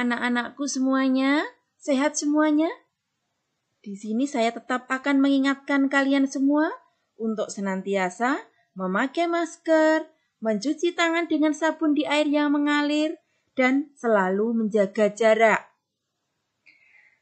anak-anakku semuanya? Sehat semuanya? Di sini saya tetap akan mengingatkan kalian semua untuk senantiasa memakai masker, mencuci tangan dengan sabun di air yang mengalir, dan selalu menjaga jarak.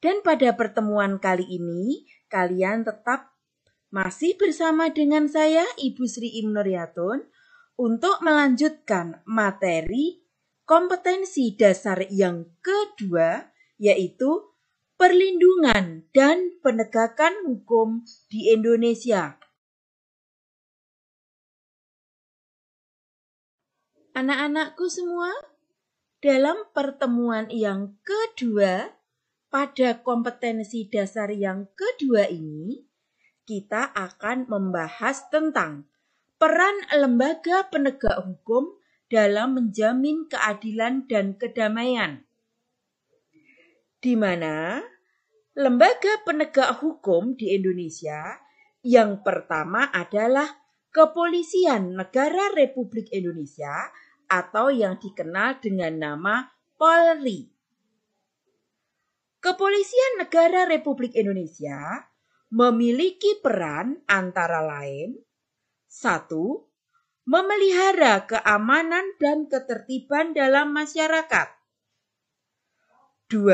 Dan pada pertemuan kali ini, kalian tetap masih bersama dengan saya, Ibu Sri Imnuryatun, untuk melanjutkan materi Kompetensi dasar yang kedua yaitu perlindungan dan penegakan hukum di Indonesia. Anak-anakku semua, dalam pertemuan yang kedua pada kompetensi dasar yang kedua ini, kita akan membahas tentang peran lembaga penegak hukum dalam menjamin keadilan dan kedamaian, di mana lembaga penegak hukum di Indonesia yang pertama adalah Kepolisian Negara Republik Indonesia atau yang dikenal dengan nama Polri. Kepolisian Negara Republik Indonesia memiliki peran antara lain: satu, memelihara keamanan dan ketertiban dalam masyarakat. 2.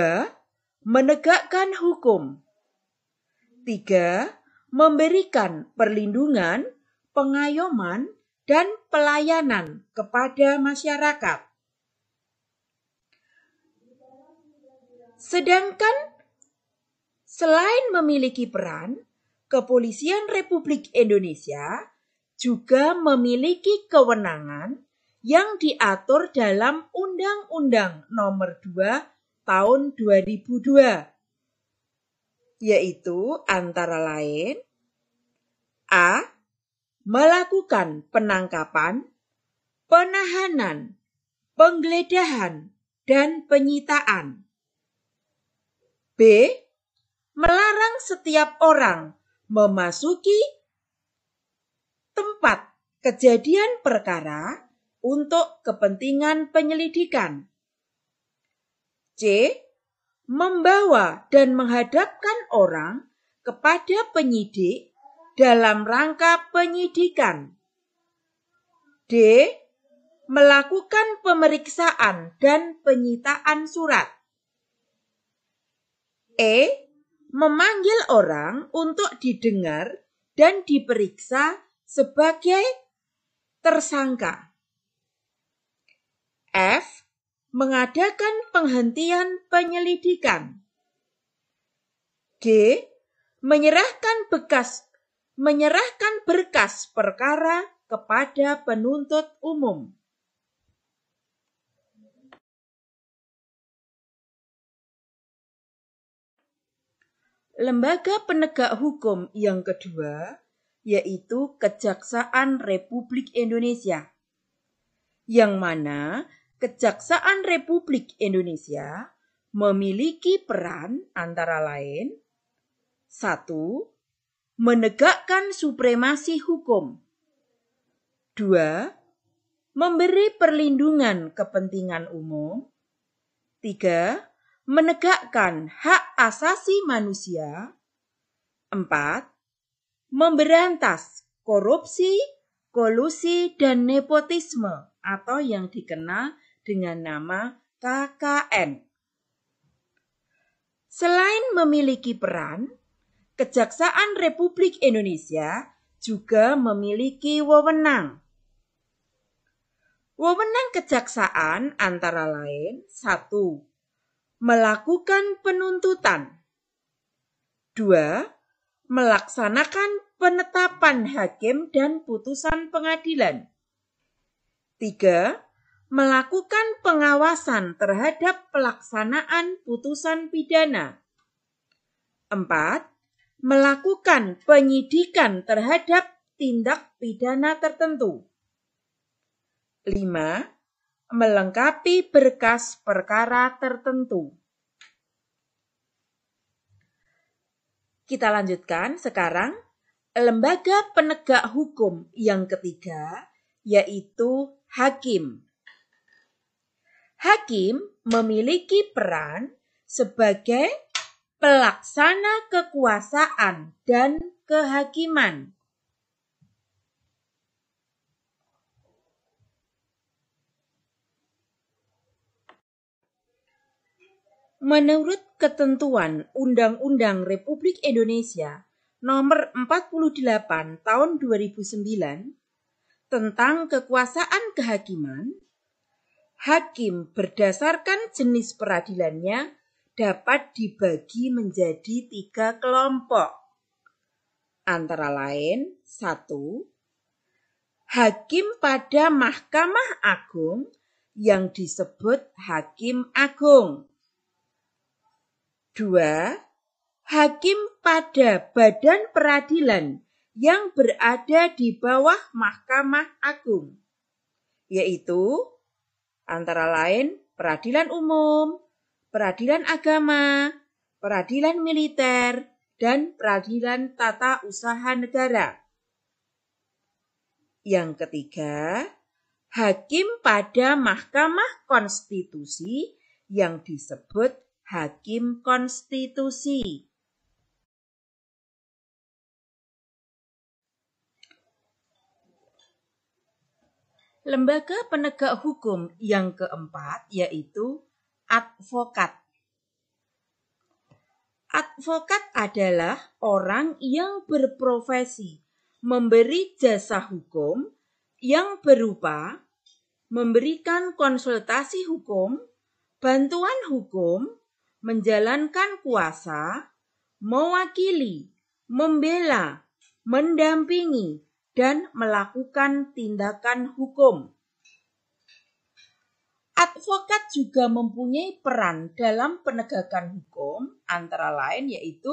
Menegakkan hukum. 3. Memberikan perlindungan, pengayoman, dan pelayanan kepada masyarakat. Sedangkan selain memiliki peran, Kepolisian Republik Indonesia juga memiliki kewenangan yang diatur dalam Undang-Undang Nomor 2 Tahun 2002 yaitu antara lain A. melakukan penangkapan, penahanan, penggeledahan dan penyitaan. B. melarang setiap orang memasuki tempat kejadian perkara untuk kepentingan penyelidikan. C. Membawa dan menghadapkan orang kepada penyidik dalam rangka penyidikan. D. Melakukan pemeriksaan dan penyitaan surat. E. Memanggil orang untuk didengar dan diperiksa sebagai tersangka. F mengadakan penghentian penyelidikan. G menyerahkan bekas menyerahkan berkas perkara kepada penuntut umum. Lembaga penegak hukum yang kedua yaitu Kejaksaan Republik Indonesia, yang mana Kejaksaan Republik Indonesia memiliki peran antara lain satu Menegakkan supremasi hukum 2. Memberi perlindungan kepentingan umum 3. Menegakkan hak asasi manusia 4 memberantas korupsi, kolusi, dan nepotisme atau yang dikenal dengan nama KKN. Selain memiliki peran, Kejaksaan Republik Indonesia juga memiliki wewenang. Wewenang kejaksaan antara lain 1. Melakukan penuntutan 2 melaksanakan penetapan hakim dan putusan pengadilan. tiga, Melakukan pengawasan terhadap pelaksanaan putusan pidana. empat, Melakukan penyidikan terhadap tindak pidana tertentu. lima, Melengkapi berkas perkara tertentu. Kita lanjutkan sekarang lembaga penegak hukum yang ketiga yaitu hakim. Hakim memiliki peran sebagai pelaksana kekuasaan dan kehakiman. Menurut ketentuan Undang-Undang Republik Indonesia Nomor 48 Tahun 2009 tentang kekuasaan kehakiman, hakim berdasarkan jenis peradilannya dapat dibagi menjadi tiga kelompok. Antara lain, satu, hakim pada Mahkamah Agung yang disebut Hakim Agung. 2. Hakim pada badan peradilan yang berada di bawah Mahkamah Agung, yaitu antara lain peradilan umum, peradilan agama, peradilan militer, dan peradilan tata usaha negara. Yang ketiga, hakim pada Mahkamah Konstitusi yang disebut Hakim Konstitusi. Lembaga penegak hukum yang keempat yaitu advokat. Advokat adalah orang yang berprofesi memberi jasa hukum yang berupa memberikan konsultasi hukum, bantuan hukum, menjalankan kuasa, mewakili, membela, mendampingi, dan melakukan tindakan hukum. Advokat juga mempunyai peran dalam penegakan hukum, antara lain yaitu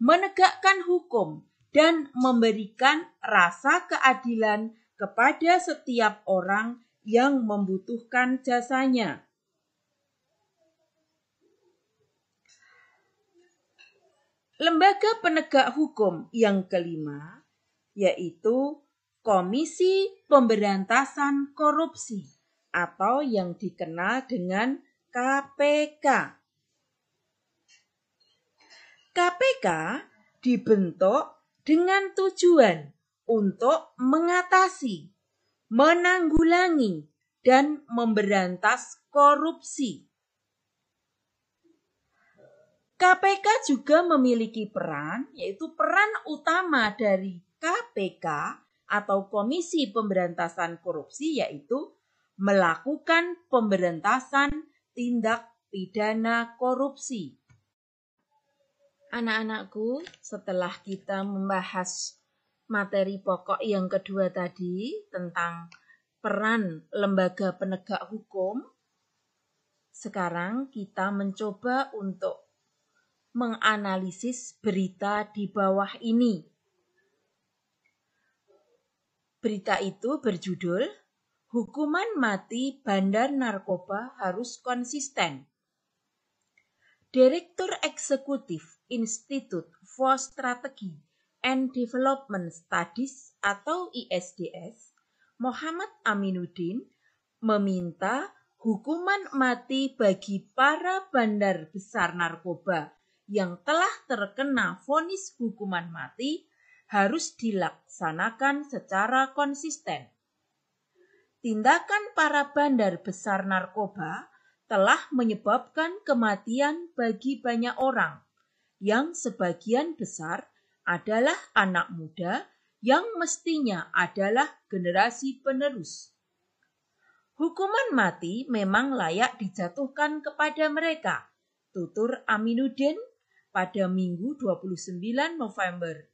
menegakkan hukum dan memberikan rasa keadilan kepada setiap orang yang membutuhkan jasanya. lembaga penegak hukum yang kelima yaitu Komisi Pemberantasan Korupsi atau yang dikenal dengan KPK. KPK dibentuk dengan tujuan untuk mengatasi, menanggulangi, dan memberantas korupsi. KPK juga memiliki peran, yaitu peran utama dari KPK atau Komisi Pemberantasan Korupsi, yaitu melakukan pemberantasan tindak pidana korupsi. Anak-anakku, setelah kita membahas materi pokok yang kedua tadi tentang peran lembaga penegak hukum, sekarang kita mencoba untuk menganalisis berita di bawah ini. Berita itu berjudul Hukuman Mati Bandar Narkoba Harus Konsisten. Direktur Eksekutif Institute for Strategy and Development Studies atau ISDS, Muhammad Aminuddin, meminta hukuman mati bagi para bandar besar narkoba yang telah terkena vonis hukuman mati harus dilaksanakan secara konsisten. Tindakan para bandar besar narkoba telah menyebabkan kematian bagi banyak orang, yang sebagian besar adalah anak muda yang mestinya adalah generasi penerus. Hukuman mati memang layak dijatuhkan kepada mereka, tutur Aminuddin pada Minggu 29 November.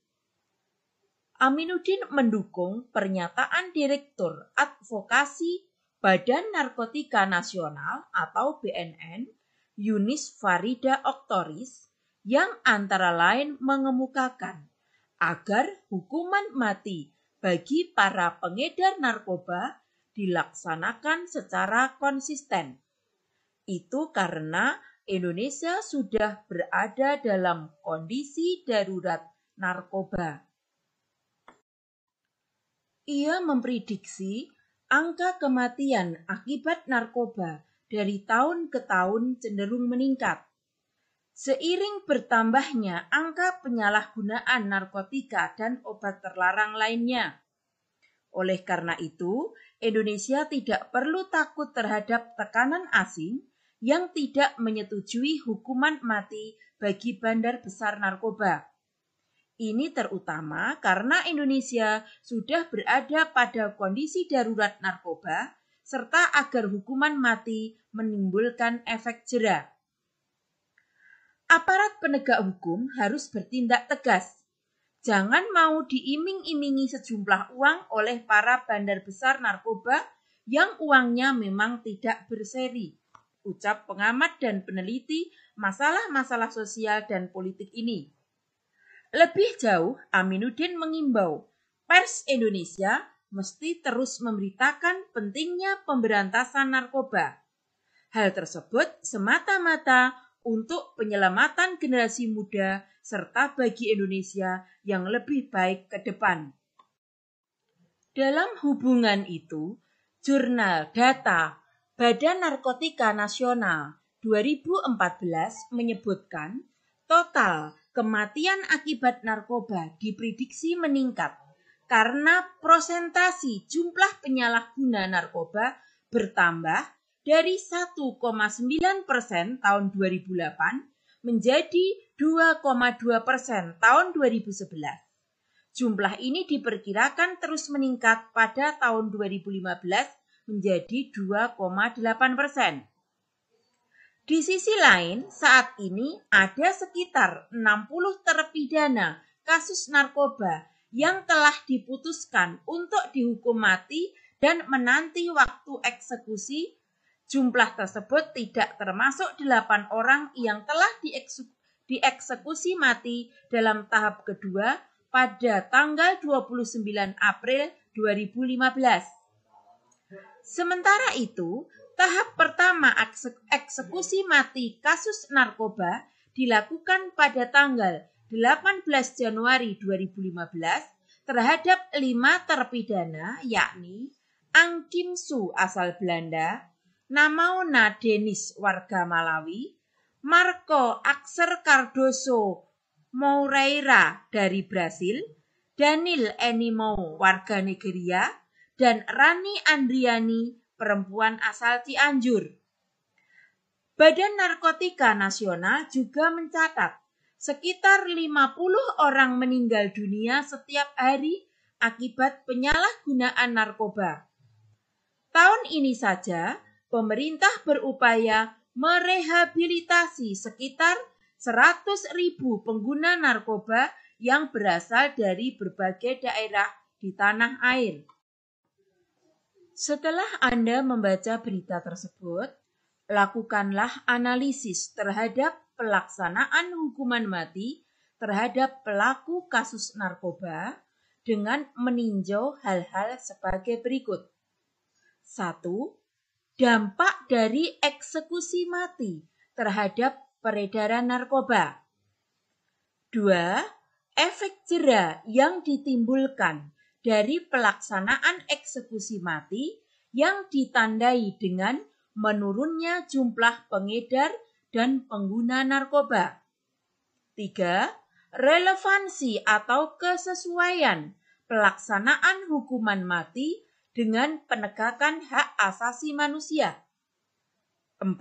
Aminuddin mendukung pernyataan Direktur Advokasi Badan Narkotika Nasional atau BNN Yunis Farida Oktoris yang antara lain mengemukakan agar hukuman mati bagi para pengedar narkoba dilaksanakan secara konsisten. Itu karena Indonesia sudah berada dalam kondisi darurat narkoba. Ia memprediksi angka kematian akibat narkoba dari tahun ke tahun cenderung meningkat. Seiring bertambahnya angka penyalahgunaan narkotika dan obat terlarang lainnya. Oleh karena itu, Indonesia tidak perlu takut terhadap tekanan asing yang tidak menyetujui hukuman mati bagi bandar besar narkoba. Ini terutama karena Indonesia sudah berada pada kondisi darurat narkoba, serta agar hukuman mati menimbulkan efek jera. Aparat penegak hukum harus bertindak tegas. Jangan mau diiming-imingi sejumlah uang oleh para bandar besar narkoba yang uangnya memang tidak berseri ucap pengamat dan peneliti masalah-masalah sosial dan politik ini. Lebih jauh, Aminuddin mengimbau pers Indonesia mesti terus memberitakan pentingnya pemberantasan narkoba. Hal tersebut semata-mata untuk penyelamatan generasi muda serta bagi Indonesia yang lebih baik ke depan. Dalam hubungan itu, jurnal data Badan Narkotika Nasional 2014 menyebutkan total kematian akibat narkoba diprediksi meningkat karena prosentasi jumlah penyalahguna narkoba bertambah dari 1,9 persen tahun 2008 menjadi 2,2 persen tahun 2011. Jumlah ini diperkirakan terus meningkat pada tahun 2015 menjadi 2,8 persen. Di sisi lain, saat ini ada sekitar 60 terpidana kasus narkoba yang telah diputuskan untuk dihukum mati dan menanti waktu eksekusi. Jumlah tersebut tidak termasuk 8 orang yang telah dieksekusi mati dalam tahap kedua pada tanggal 29 April 2015. Sementara itu, tahap pertama eksekusi mati kasus narkoba dilakukan pada tanggal 18 Januari 2015 terhadap lima terpidana yakni Ang Kim Su asal Belanda, Namauna Denis warga Malawi, Marco Akser Cardoso Moreira dari Brasil, Daniel Enimo warga Nigeria, dan Rani Andriani, perempuan asal Cianjur. Badan Narkotika Nasional juga mencatat sekitar 50 orang meninggal dunia setiap hari akibat penyalahgunaan narkoba. Tahun ini saja, pemerintah berupaya merehabilitasi sekitar 100 ribu pengguna narkoba yang berasal dari berbagai daerah di tanah air. Setelah Anda membaca berita tersebut, lakukanlah analisis terhadap pelaksanaan hukuman mati terhadap pelaku kasus narkoba dengan meninjau hal-hal sebagai berikut. 1. Dampak dari eksekusi mati terhadap peredaran narkoba. 2. Efek jera yang ditimbulkan dari pelaksanaan eksekusi mati yang ditandai dengan menurunnya jumlah pengedar dan pengguna narkoba. 3. Relevansi atau kesesuaian pelaksanaan hukuman mati dengan penegakan hak asasi manusia. 4.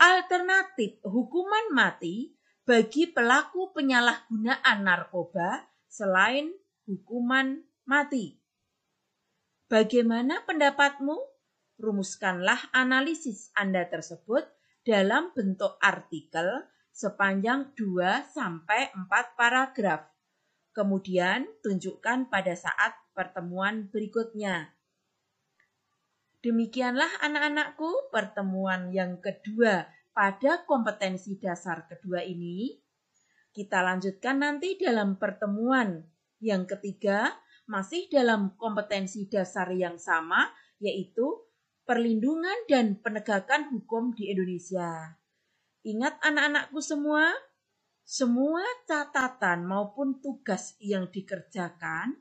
Alternatif hukuman mati bagi pelaku penyalahgunaan narkoba selain hukuman mati. Bagaimana pendapatmu? Rumuskanlah analisis Anda tersebut dalam bentuk artikel sepanjang 2 sampai 4 paragraf. Kemudian tunjukkan pada saat pertemuan berikutnya. Demikianlah anak-anakku pertemuan yang kedua pada kompetensi dasar kedua ini. Kita lanjutkan nanti dalam pertemuan yang ketiga masih dalam kompetensi dasar yang sama, yaitu perlindungan dan penegakan hukum di Indonesia. Ingat anak-anakku semua, semua catatan maupun tugas yang dikerjakan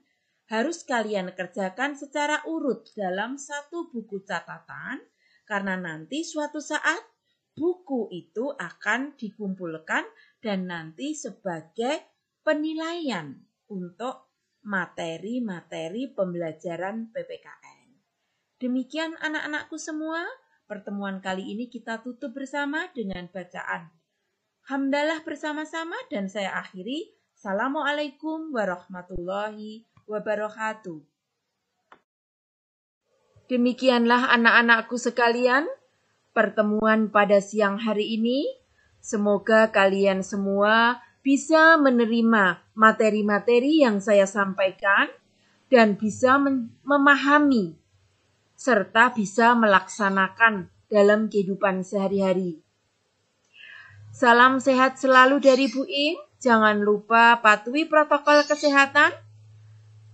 harus kalian kerjakan secara urut dalam satu buku catatan karena nanti suatu saat buku itu akan dikumpulkan dan nanti sebagai penilaian untuk materi-materi pembelajaran PPKN. Demikian anak-anakku semua, pertemuan kali ini kita tutup bersama dengan bacaan. Hamdalah bersama-sama dan saya akhiri. Assalamualaikum warahmatullahi wabarakatuh. Demikianlah anak-anakku sekalian, pertemuan pada siang hari ini. Semoga kalian semua bisa menerima materi-materi yang saya sampaikan dan bisa memahami serta bisa melaksanakan dalam kehidupan sehari-hari. Salam sehat selalu dari Bu In. Jangan lupa patuhi protokol kesehatan.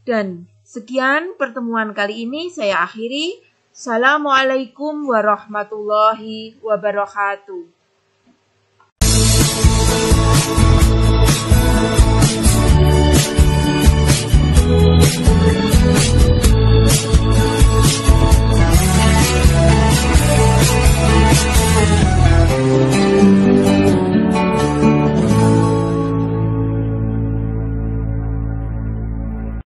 Dan sekian pertemuan kali ini saya akhiri. Assalamualaikum warahmatullahi wabarakatuh.